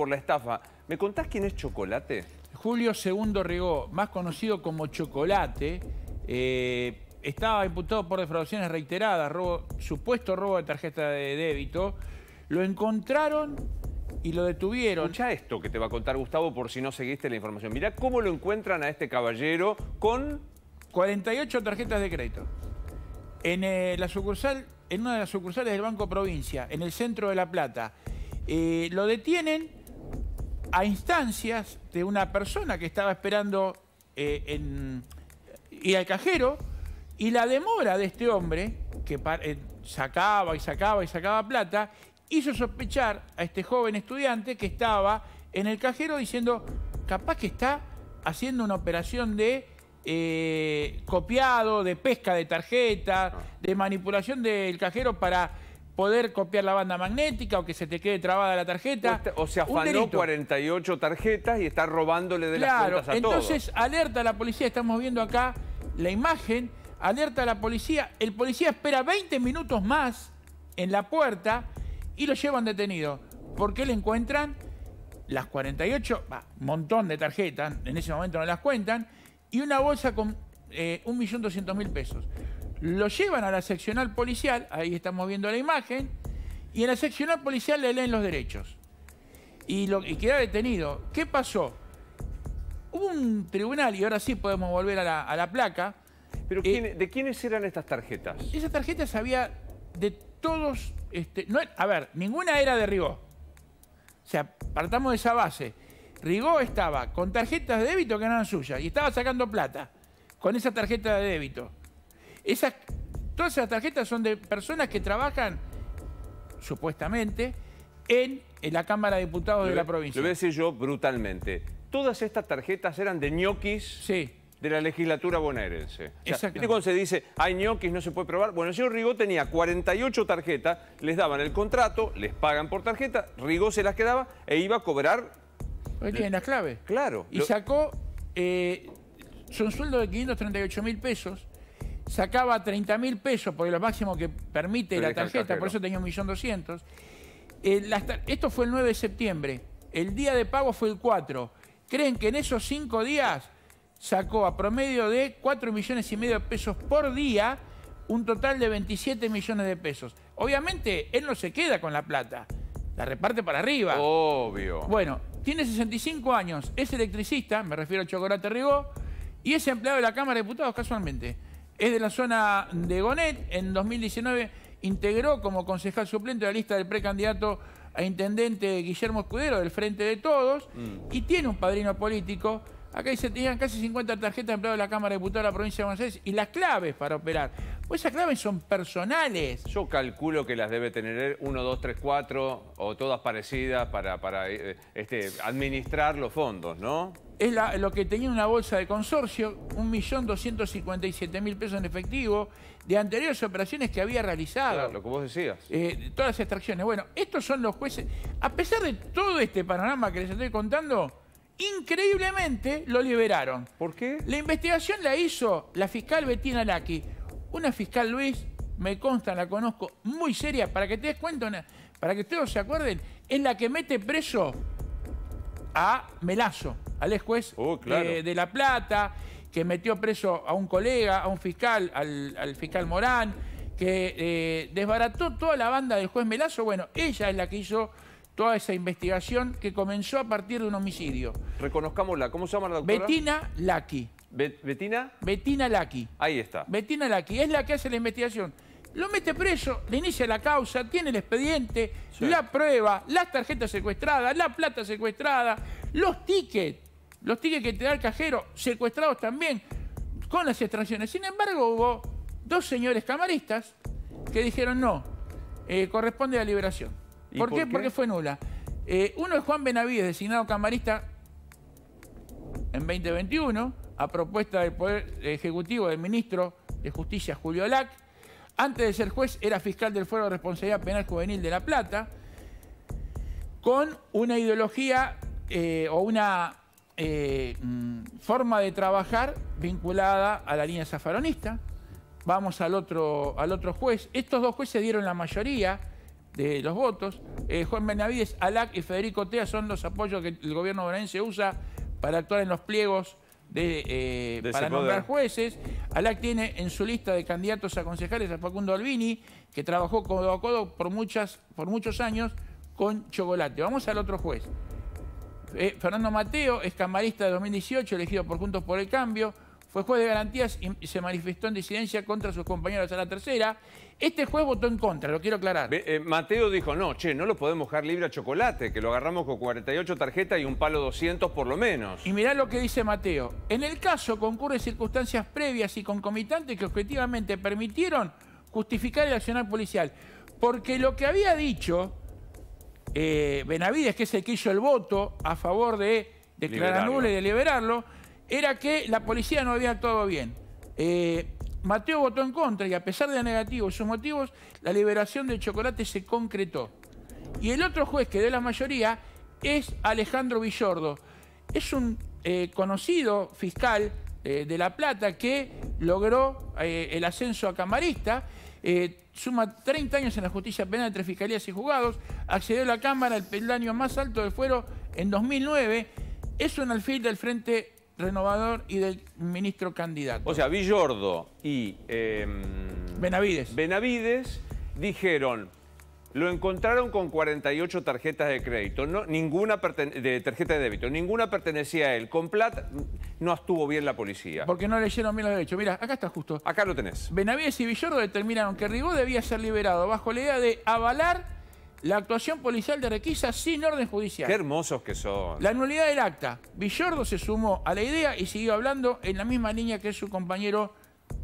por la estafa. ¿Me contás quién es Chocolate? Julio II Rigó, más conocido como Chocolate, eh, estaba imputado por defraudaciones reiteradas, robo, supuesto robo de tarjeta de débito. Lo encontraron y lo detuvieron. Escucha esto que te va a contar Gustavo por si no seguiste la información. Mirá cómo lo encuentran a este caballero con... 48 tarjetas de crédito. En, eh, la sucursal, en una de las sucursales del Banco Provincia, en el centro de La Plata. Eh, lo detienen a instancias de una persona que estaba esperando eh, en, ir al cajero y la demora de este hombre, que eh, sacaba y sacaba y sacaba plata, hizo sospechar a este joven estudiante que estaba en el cajero diciendo, capaz que está haciendo una operación de eh, copiado, de pesca de tarjeta, ah. de manipulación del cajero para poder copiar la banda magnética o que se te quede trabada la tarjeta. O, este, se afanó 48 tarjetas y está robándole de las cuentas entonces, alerta a la policía, estamos viendo acá la imagen, alerta a la policía, el policía espera 20 minutos más en la puerta y lo llevan detenido, porque le encuentran las 48, un montón de tarjetas, en ese momento no las cuentan, y una bolsa con 1.200.000 eh, pesos. Lo llevan a la seccional policial, ahí estamos viendo la imagen, y en la seccional policial le leen los derechos. Y, lo, queda detenido. ¿Qué pasó? Hubo un tribunal, y ahora sí podemos volver a la, placa. ¿Pero eh, e, de quiénes eran estas tarjetas? Esas tarjetas había de todos... Este, no, a ver, ninguna era de Rigó. O sea, partamos de esa base. Rigó estaba con tarjetas de débito que no eran suyas y estaba sacando plata con esa tarjeta de débito. Esas, todas esas tarjetas son de personas que trabajan, supuestamente, en, la Cámara de Diputados de la provincia. Lo voy a yo brutalmente. Todas estas tarjetas eran de ñoquis sí. de la legislatura bonaerense. exacto cuando se dice, hay ñoquis, no se puede probar? Bueno, el señor Rigó tenía 48 tarjetas, les daban el contrato, les pagan por tarjeta, Rigó se las quedaba e iba a cobrar... las claves. Claro. Y sacó... Eh, son sueldos de 538 mil pesos sacaba 30 mil pesos, porque lo máximo que permite la tarjeta, por eso tenía 1.200.000. Eh, esto fue el 9 de septiembre, el día de pago fue el 4. ¿Creen que en esos cinco días sacó a promedio de 4 millones y medio de pesos por día, un total de 27 millones de pesos? Obviamente, él no se queda con la plata, la reparte para arriba. Obvio. Bueno, tiene 65 años, es electricista, me refiero a Chocolate Rigó, y es empleado de la Cámara de Diputados casualmente. Es de la zona de Gonet. En 2019 integró como concejal suplente la lista del precandidato a intendente Guillermo Escudero del Frente de Todos mm. y tiene un padrino político. Acá se tenían casi 50 tarjetas de empleado de la Cámara de Diputados de la provincia de Buenos Aires y las claves para operar. Pues esas claves son personales. Yo calculo que las debe tener 1, 2, 3, 4 o todas parecidas para, eh, este, administrar los fondos, ¿no? es lo que tenía una bolsa de consorcio, 1.257.000 pesos en efectivo, de anteriores operaciones que había realizado. Claro, lo que vos decías. Eh, todas las extracciones. Bueno, estos son los jueces. A pesar de todo este panorama que les estoy contando, increíblemente lo liberaron. ¿Por qué? La investigación la hizo la fiscal Bettina Laki. Una fiscal, Luis, me consta, la conozco, muy seria, para que te des cuenta, para que todos se acuerden, es la que mete preso a Melazo, al ex juez oh, eh, de, La Plata, que metió preso a un colega, a un fiscal, al, fiscal Morán, que eh, desbarató toda la banda del juez Melazo. Bueno, ella es la que hizo toda esa investigación que comenzó a partir de un homicidio. Reconozcámosla, ¿cómo se llama la doctora? Betina Laki. ¿Betina? Betina Laki. Ahí está. Betina Laki, es la que hace la investigación lo mete preso, le inicia la causa, tiene el expediente, la prueba, las tarjetas secuestradas, la plata secuestrada, los tickets, los tickets que te da el cajero, secuestrados también, con las extracciones. Sin embargo, hubo dos señores camaristas que dijeron no, eh, corresponde a la liberación. ¿Por, qué? Porque fue nula. Eh, uno es Juan Benavides, designado camarista en 2021, a propuesta del Poder Ejecutivo del ministro de Justicia Julio Lac, antes de ser juez era fiscal del Fuero de Responsabilidad Penal Juvenil de La Plata, con una ideología eh, o una eh, mm, forma de trabajar vinculada a la línea zafaronista. Vamos al otro, al otro juez. Estos dos jueces dieron la mayoría de los votos. Eh, Juan Benavides, Alac y Federico Tea son los apoyos que el gobierno bonaerense usa para actuar en los pliegos eh, para nombrar jueces. ALAC tiene en su lista de candidatos a concejales a Facundo Albini, que trabajó codo a codo por, muchas, por muchos años con Chocolate. Vamos al otro juez. Eh, Fernando Mateo es camarista de 2018, elegido por Juntos por el Cambio fue juez de garantías y se manifestó en disidencia contra sus compañeros a la tercera. Este juez votó en contra, lo quiero aclarar. Eh, Mateo dijo, no, che, no lo podemos dejar libre a Chocolate, que lo agarramos con 48 tarjetas y un palo 200 por lo menos. Y mirá lo que dice Mateo. En el caso concurren circunstancias previas y concomitantes que objetivamente permitieron justificar el accionar policial. Porque lo que había dicho eh, Benavides, que es el que hizo el voto a favor de declarar nulo y de liberarlo, era que la policía no había actuado bien. Eh, Mateo votó en contra y a pesar de negativos sus motivos, la liberación del chocolate se concretó. Y el otro juez que dio la mayoría es Alejandro Villordo. Es un eh, conocido fiscal eh, de La Plata que logró el ascenso a camarista. suma 30 años en la justicia penal entre fiscalías y juzgados. Accedió a la Cámara el peldaño más alto del fuero en 2009. Es un alfil del Frente renovador y del ministro candidato. O sea, Villordo y... Em, Benavides. Benavides dijeron, lo encontraron con 48 tarjetas de crédito, no, ninguna de tarjeta de débito, ninguna pertenecía a él. Con plata no estuvo bien la policía. Porque no leyeron bien los derechos. Mira, acá está justo. Acá lo tenés. Benavides y Villordo determinaron que Rigó debía ser liberado bajo la idea de avalar la actuación policial de requisa sin orden judicial. Qué hermosos que son. La nulidad del acta. Villordo se sumó a la idea y siguió hablando en la misma línea que su compañero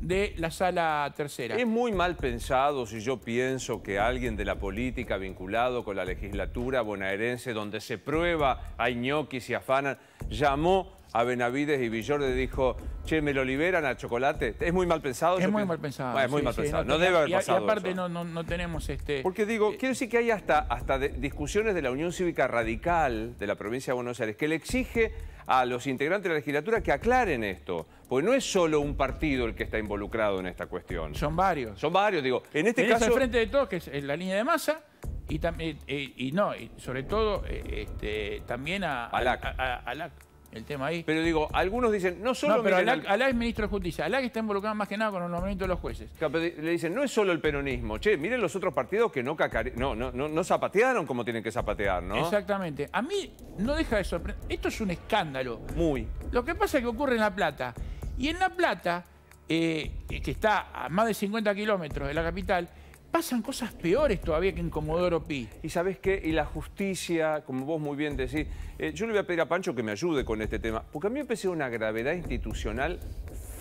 de la sala tercera. Es muy mal pensado si yo pienso que alguien de la política vinculado con la legislatura bonaerense, donde se prueba, a ñoquis y afanan, llamó a Benavides y Villorde dijo, che, ¿me lo liberan a chocolate? Es muy mal pensado. Es muy mal pensado. es muy mal pensado. No, debe haber pasado. Y aparte No, tenemos este. Porque digo, eh, quiero decir que hay hasta, hasta discusiones de la Unión Cívica Radical de la provincia de Buenos Aires que le exige a los integrantes de la legislatura que aclaren esto. Porque no es solo un partido el que está involucrado en esta cuestión. Son varios. Son varios, digo. En este caso... al frente de todos, que es eh, la línea de masa, y, eh, eh, y, no, sobre todo este, también a... la el tema ahí. Pero digo, algunos dicen, no solo... pero Alá, es ministro de Justicia. la que está involucrado más que nada con el nombramiento de los jueces. le dicen, no es solo el peronismo. Che, miren los otros partidos que no, no, no, no, zapatearon como tienen que zapatear, ¿no? Exactamente. A mí no deja de sorprender. Esto es un escándalo. Muy. Lo que pasa es que ocurre en La Plata. Y en La Plata, eh, que está a más de 50 kilómetros de la capital, pasan cosas peores todavía que en Comodoro Pi. Y sabes qué, y la justicia, como vos muy bien decís, eh, yo le voy a pedir a Pancho que me ayude con este tema, porque a mí me parece una gravedad institucional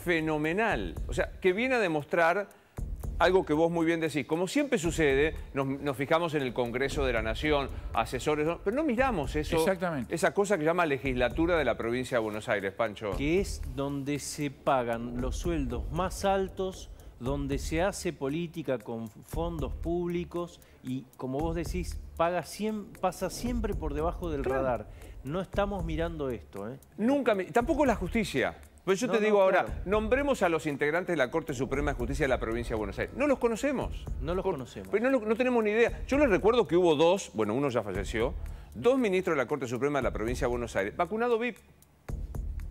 fenomenal, o sea, que viene a demostrar algo que vos muy bien decís. Como siempre sucede, nos, fijamos en el Congreso de la Nación, asesores, pero no miramos eso. Exactamente. Esa cosa que llama legislatura de la provincia de Buenos Aires, Pancho. Que es donde se pagan los sueldos más altos donde se hace política con fondos públicos y, como vos decís, paga pasa siempre por debajo del radar. No estamos mirando esto. ¿eh? Nunca, tampoco la justicia. Pues yo te digo ahora, nombremos a los integrantes de la Corte Suprema de Justicia de la provincia de Buenos Aires. No los conocemos. No los conocemos. Pero pues no, tenemos ni idea. Yo les recuerdo que hubo dos, bueno, uno ya falleció, dos ministros de la Corte Suprema de la provincia de Buenos Aires, vacunado VIP,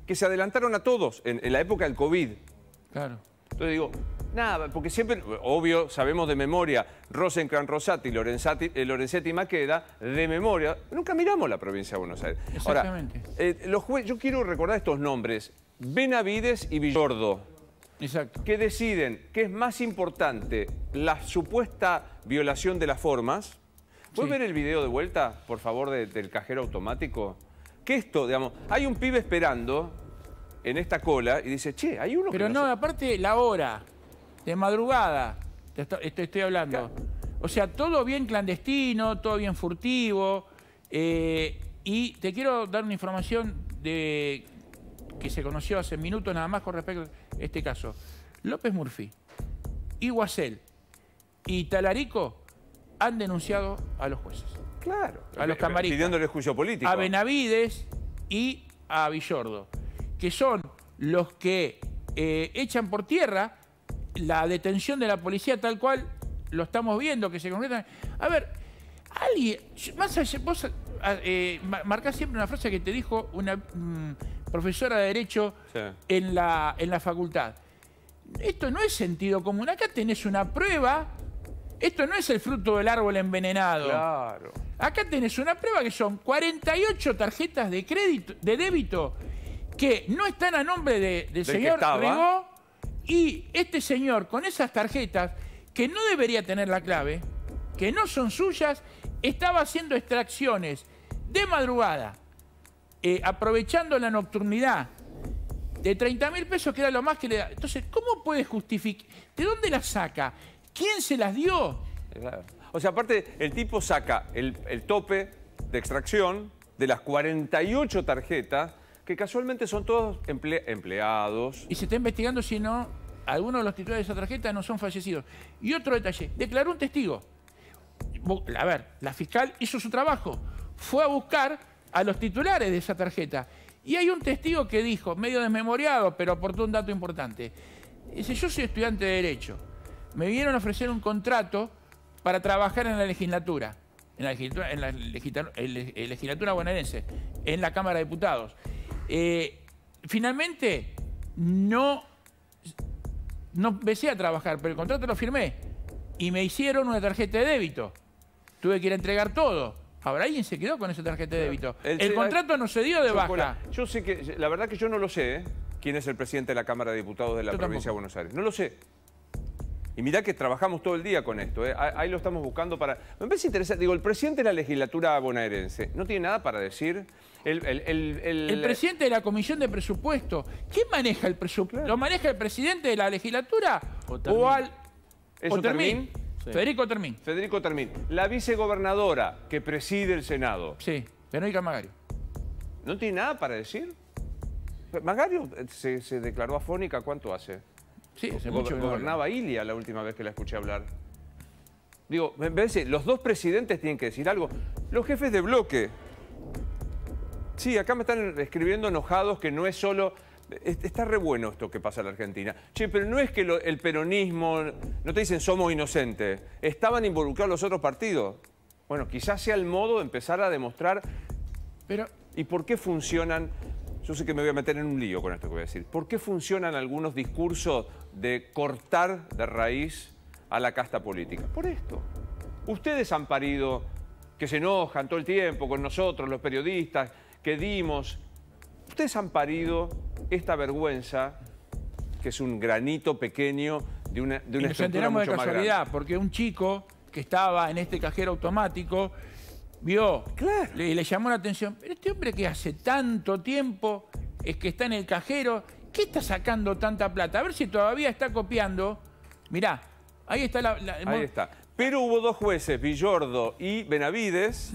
que se adelantaron a todos en, en la época del COVID. Claro. Entonces digo, Nada, porque siempre, obvio, sabemos de memoria, Rosencrantz Rosati, eh, Lorenzetti y Lorenzetti Maqueda, de memoria, nunca miramos la provincia de Buenos Aires. Exactamente. Ahora, eh, yo quiero recordar estos nombres, Benavides y Villordo. Exacto. Que deciden que es más importante la supuesta violación de las formas. ¿Puedes ver el video de vuelta, por favor, del cajero automático? Que esto, digamos, hay un pibe esperando en esta cola y dice, che, hay uno Pero que no, no aparte la hora de madrugada, te, estoy hablando. O sea, todo bien clandestino, todo bien furtivo. Eh, y te quiero dar una información de, que se conoció hace minutos nada más con respecto a este caso. López Murphy, Iguacel y Talarico han denunciado a los jueces. Claro. A los eh, camaristas. el juicio político. A Benavides y a Villordo, que son los que eh, echan por tierra la detención de la policía tal cual lo estamos viendo, que se concretan. A ver, alguien, más vos ah, eh, marcás siempre una frase que te dijo una mm, profesora de Derecho en, la, en la facultad. Esto no es sentido común, acá tenés una prueba, esto no es el fruto del árbol envenenado. Acá tenés una prueba que son 48 tarjetas de crédito, de débito, que no están a nombre del señor Rigó, y este señor con esas tarjetas, que no debería tener la clave, que no son suyas, estaba haciendo extracciones de madrugada, eh, aprovechando la nocturnidad de 30 mil pesos, que era lo más que le da. Entonces, ¿cómo puede justificar? ¿De dónde las saca? ¿Quién se las dio? O sea, aparte, el tipo saca el, el tope de extracción de las 48 tarjetas que casualmente son todos empleados. Y se está investigando si no, algunos de los titulares de esa tarjeta no son fallecidos. Y otro detalle, declaró un testigo. A ver, la fiscal hizo su trabajo, fue a buscar a los titulares de esa tarjeta. Y hay un testigo que dijo, medio desmemoriado, pero aportó un dato importante. Dice, yo soy estudiante de Derecho. Me vieron ofrecer un contrato para trabajar en la legislatura, en la legislatura, en la legislatura bonaerense, en la Cámara de Diputados. Eh, finalmente no, no empecé a trabajar, pero el contrato lo firmé y me hicieron una tarjeta de débito. Tuve que ir a entregar todo. Ahora alguien se quedó con esa tarjeta de débito. El, contrato no se dio de baja. Yo sé que, la verdad que yo no lo sé, ¿eh? ¿Quién es el presidente de la Cámara de Diputados de la provincia de Buenos Aires? No lo sé. Y mirá que trabajamos todo el día con esto, ¿eh? ahí lo estamos buscando para... Me parece interesante, digo, el presidente de la legislatura bonaerense no tiene nada para decir. El, presidente de la Comisión de Presupuesto, ¿quién maneja el presupuesto? ¿Lo maneja el presidente de la legislatura o, al... Federico Termín. Federico Termín. La vicegobernadora que preside el Senado. Sí, Verónica Magario. ¿No tiene nada para decir? Magario eh, se declaró afónica, ¿cuánto hace? Sí, se mucho gobernaba Ilia la última vez que la escuché hablar. Digo, me los dos presidentes tienen que decir algo. Los jefes de bloque. Sí, acá me están escribiendo enojados que no es solo... Está re bueno esto que pasa en la Argentina. Che, pero no es que el peronismo... No te dicen somos inocentes. Estaban involucrados los otros partidos. Bueno, quizás sea el modo de empezar a demostrar... Pero... ¿Y por qué funcionan yo sé que me voy a meter en un lío con esto que voy a decir. ¿Por qué funcionan algunos discursos de cortar de raíz a la casta política? Por esto. Ustedes han parido que se enojan todo el tiempo con nosotros, los periodistas, que dimos. Ustedes han parido esta vergüenza, que es un granito pequeño de una, de una de casualidad, porque un chico que estaba en este cajero automático vio claro. le, llamó la atención. Pero este hombre que hace tanto tiempo es que está en el cajero, ¿qué está sacando tanta plata? A ver si todavía está copiando. Mirá, ahí está la... ahí está. Pero hubo dos jueces, Villordo y Benavides.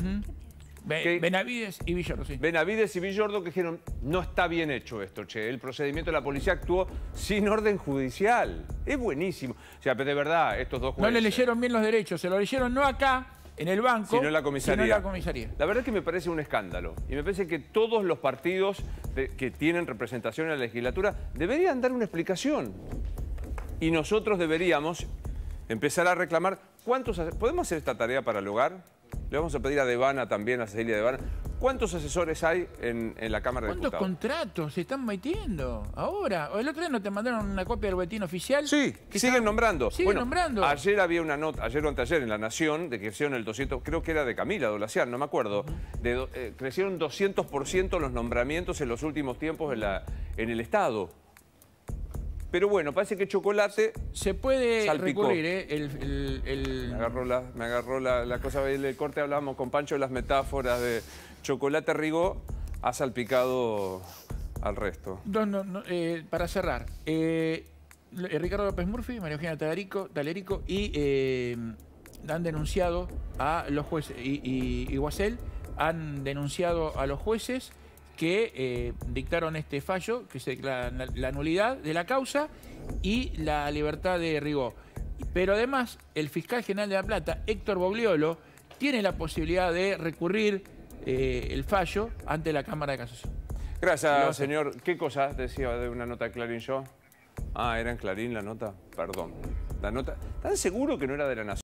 Benavides y Villordo, sí. Benavides y Villordo que dijeron, no está bien hecho esto, che. El procedimiento de la policía actuó sin orden judicial. Es buenísimo. O sea, de verdad, estos dos jueces... No le leyeron bien los derechos, se lo leyeron no acá, en el banco, sino en la comisaría. la comisaría. La verdad es que me parece un escándalo. Y me parece que todos los partidos que tienen representación en la legislatura deberían dar una explicación. Y nosotros deberíamos empezar a reclamar cuántos... ¿Podemos hacer esta tarea para el hogar? Le vamos a pedir a Devana también, a Cecilia Devana, ¿Cuántos asesores hay en, la Cámara de Diputados? ¿Cuántos contratos se están metiendo ahora? ¿O el otro día no te mandaron una copia del boletín oficial? Sí, siguen nombrando. Siguen nombrando. Ayer había una nota, ayer o anteayer en La Nación, de que crecieron el 200, creo que era de Camila Dolacián, no me acuerdo, de, eh, crecieron 200% los nombramientos en los últimos tiempos en, el Estado. Pero bueno, parece que chocolate. Se puede recurrir, ¿eh? Me agarró, la, me agarró la, la cosa del corte, hablábamos con Pancho de las metáforas de. Chocolate Rigó ha salpicado al resto. No, no, no eh, para cerrar, eh, eh, Ricardo López Murphy, María Eugenia Talerico, y han denunciado a los jueces, y, Guasel, han denunciado a los jueces que dictaron este fallo, que se la, la, nulidad de la causa y la libertad de Rigó. Pero además, el fiscal general de La Plata, Héctor Bogliolo, tiene la posibilidad de recurrir eh, el fallo ante la Cámara de Casación. Gracias, señor. ¿Qué cosa decía de una nota de Clarín yo? Ah, era en Clarín la nota. Perdón. La nota. ¿Tan seguro que no era de la Nación?